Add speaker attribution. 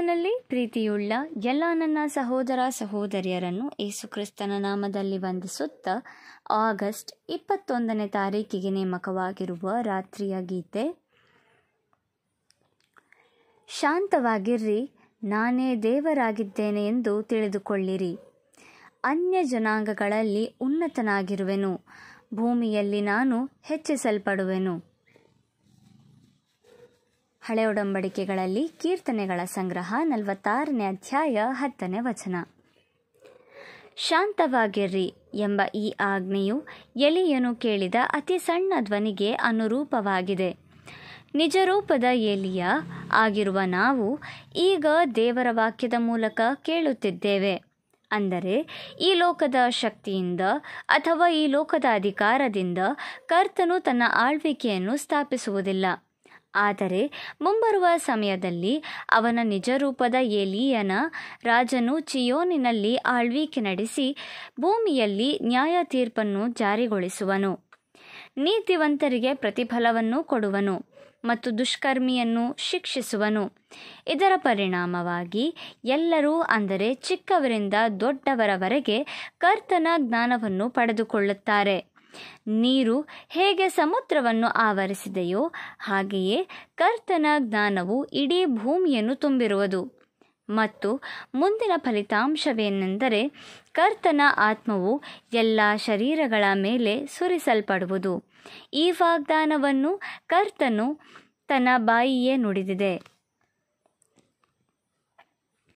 Speaker 1: ಕ್ರಿಸ್ತನಲ್ಲಿ ಪ್ರೀತಿಯುಳ್ಳ ಎಲ್ಲ ನನ್ನ ಸಹೋದರ ಸಹೋದರಿಯರನ್ನು ಯೇಸುಕ್ರಿಸ್ತನ ನಾಮದಲ್ಲಿ ವಂದಿಸುತ್ತ ಆಗಸ್ಟ್ ಇಪ್ಪತ್ತೊಂದನೇ ತಾರೀಕಿಗೆ ನೇಮಕವಾಗಿರುವ ರಾತ್ರಿಯ ಗೀತೆ ಶಾಂತವಾಗಿರ್ರಿ ನಾನೇ ದೇವರಾಗಿದ್ದೇನೆ ಎಂದು ತಿಳಿದುಕೊಳ್ಳಿರಿ ಅನ್ಯ ಜನಾಂಗಗಳಲ್ಲಿ ಉನ್ನತನಾಗಿರುವೆನು ಭೂಮಿಯಲ್ಲಿ ನಾನು ಹೆಚ್ಚಿಸಲ್ಪಡುವೆನು ಹಳೆ ಒಡಂಬಡಿಕೆಗಳಲ್ಲಿ ಕೀರ್ತನೆಗಳ ಸಂಗ್ರಹ ನಲವತ್ತಾರನೇ ಅಧ್ಯಾಯ ಹತ್ತನೇ ವಚನ ಶಾಂತವಾಗಿರ್ರಿ ಎಂಬ ಈ ಆಜ್ಞೆಯು ಎಲಿಯನು ಕೇಳಿದ ಅತಿ ಸಣ್ಣ ಧ್ವನಿಗೆ ಅನುರೂಪವಾಗಿದೆ ನಿಜರೂಪದ ಎಲಿಯ ಆಗಿರುವ ನಾವು ಈಗ ದೇವರ ವಾಕ್ಯದ ಮೂಲಕ ಕೇಳುತ್ತಿದ್ದೇವೆ ಅಂದರೆ ಈ ಲೋಕದ ಶಕ್ತಿಯಿಂದ ಅಥವಾ ಈ ಲೋಕದ ಅಧಿಕಾರದಿಂದ ಕರ್ತನು ತನ್ನ ಆಳ್ವಿಕೆಯನ್ನು ಸ್ಥಾಪಿಸುವುದಿಲ್ಲ ಆದರೆ ಮುಂಬರುವ ಸಮಯದಲ್ಲಿ ಅವನ ನಿಜರೂಪದ ಎಲಿಯನ ರಾಜನು ಚಿಯೋನಿನಲ್ಲಿ ಆಳ್ವಿಕೆ ನಡೆಸಿ ಭೂಮಿಯಲ್ಲಿ ನ್ಯಾಯ ತೀರ್ಪನ್ನು ಜಾರಿಗೊಳಿಸುವನು ನೀತಿವಂತರಿಗೆ ಪ್ರತಿಫಲವನ್ನು ಕೊಡುವನು ಮತ್ತು ದುಷ್ಕರ್ಮಿಯನ್ನು ಶಿಕ್ಷಿಸುವನು ಇದರ ಪರಿಣಾಮವಾಗಿ ಎಲ್ಲರೂ ಅಂದರೆ ಚಿಕ್ಕವರಿಂದ ದೊಡ್ಡವರವರೆಗೆ ಕರ್ತನ ಜ್ಞಾನವನ್ನು ಪಡೆದುಕೊಳ್ಳುತ್ತಾರೆ ನೀರು ಹೇಗೆ ಸಮುದ್ರವನ್ನು ಆವರಿಸಿದೆಯೋ ಹಾಗೆಯೇ ಕರ್ತನ ಜ್ಞಾನವು ಇಡೀ ಭೂಮಿಯನ್ನು ತುಂಬಿರುವುದು ಮತ್ತು ಮುಂದಿನ ಫಲಿತಾಂಶವೇನೆಂದರೆ ಕರ್ತನ ಆತ್ಮವು ಎಲ್ಲ ಶರೀರಗಳ ಮೇಲೆ ಸುರಿಸಲ್ಪಡುವುದು ಈ ವಾಗ್ದಾನವನ್ನು ಕರ್ತನು ತನ್ನ ಬಾಯಿಯೇ ನುಡಿದಿದೆ